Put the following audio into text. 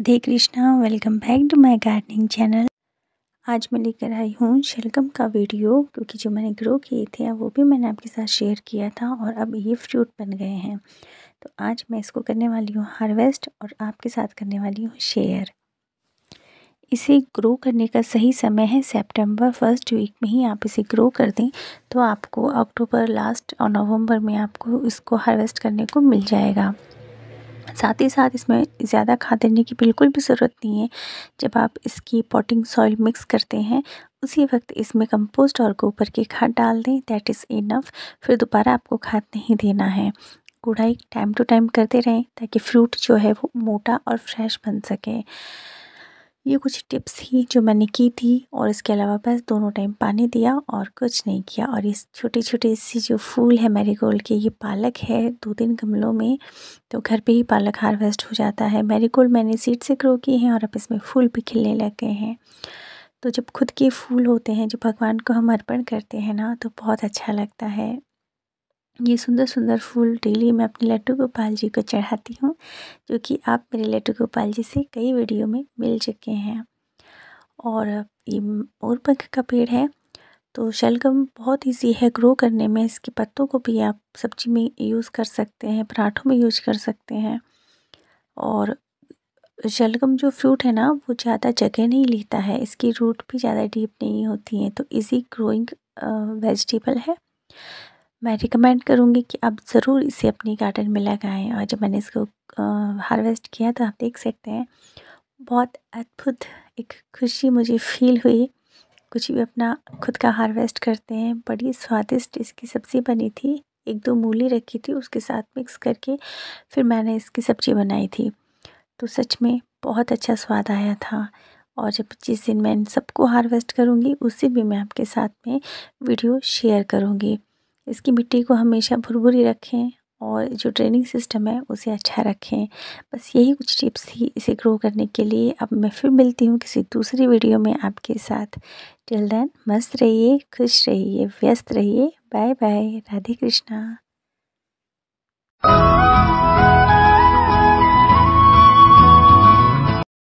Radhe Krishna welcome back to my gardening channel आज मैं लेकर आई हूँ शलगम का वीडियो क्योंकि जो मैंने ग्रो किए थे वो भी मैंने आपके साथ शेयर किया था और अब ये फ्रूट बन गए हैं तो आज मैं इसको करने वाली हूँ हार्वेस्ट और आपके साथ करने वाली हूँ शेयर इसे ग्रो करने का सही समय है सेप्टेम्बर फर्स्ट वीक में ही आप इसे ग्रो कर दें तो आपको अक्टूबर लास्ट और नवम्बर में आपको इसको हारवेस्ट करने को मिल जाएगा साथ ही साथ इसमें ज़्यादा खाद देने की बिल्कुल भी ज़रूरत नहीं है जब आप इसकी पॉटिंग सॉइल मिक्स करते हैं उसी वक्त इसमें कंपोस्ट और गोबर की खाद डाल दें दैट इज़ इनफ फिर दोबारा आपको खाद नहीं देना है गुड़ाई टाइम टू टाइम करते रहें ताकि फ्रूट जो है वो मोटा और फ्रेश बन सके ये कुछ टिप्स ही जो मैंने की थी और इसके अलावा बस दोनों टाइम पानी दिया और कुछ नहीं किया और इस छोटे छोटे सी जो फूल है मैरीगोल्ड के ये पालक है दो तीन गमलों में तो घर पे ही पालक हार्वेस्ट हो जाता है मैरीगोल्ड मैंने सीड से ग्रो की हैं और अब इसमें फूल भी खिलने लग गए हैं तो जब खुद के फूल होते हैं जो भगवान को हम अर्पण करते हैं ना तो बहुत अच्छा लगता है ये सुंदर सुंदर फूल डेली मैं अपने लड्डू गोपाल जी को चढ़ाती हूँ जो कि आप मेरे लड्डू गोपाल जी से कई वीडियो में मिल चुके हैं और ये मोरपंख का पेड़ है तो शलगम बहुत इजी है ग्रो करने में इसके पत्तों को भी आप सब्जी में यूज़ कर सकते हैं पराठों में यूज कर सकते हैं और शलगम जो फ्रूट है ना वो ज़्यादा जगह नहीं लेता है इसकी रूट भी ज़्यादा डीप नहीं होती तो है तो इजी ग्रोइंग वेजिटेबल है मैं रिकमेंड करूँगी कि आप ज़रूर इसे अपने गार्डन में लगाएं और जब मैंने इसको हार्वेस्ट किया तो आप देख सकते हैं बहुत अद्भुत एक खुशी मुझे फील हुई कुछ भी अपना खुद का हार्वेस्ट करते हैं बड़ी स्वादिष्ट इसकी सब्ज़ी बनी थी एक दो मूली रखी थी उसके साथ मिक्स करके फिर मैंने इसकी सब्ज़ी बनाई थी तो सच में बहुत अच्छा स्वाद आया था और जब जिस दिन मैं इन सबको हार्वेस्ट करूँगी उसी भी मैं आपके साथ में वीडियो शेयर करूँगी इसकी मिट्टी को हमेशा भुरभुरी रखें और जो ट्रेनिंग सिस्टम है उसे अच्छा रखें बस यही कुछ टिप्स थी इसे ग्रो करने के लिए अब मैं फिर मिलती हूँ किसी दूसरी वीडियो में आपके साथ टिल देन मस्त रहिए खुश रहिए व्यस्त रहिए बाय बाय राधे कृष्णा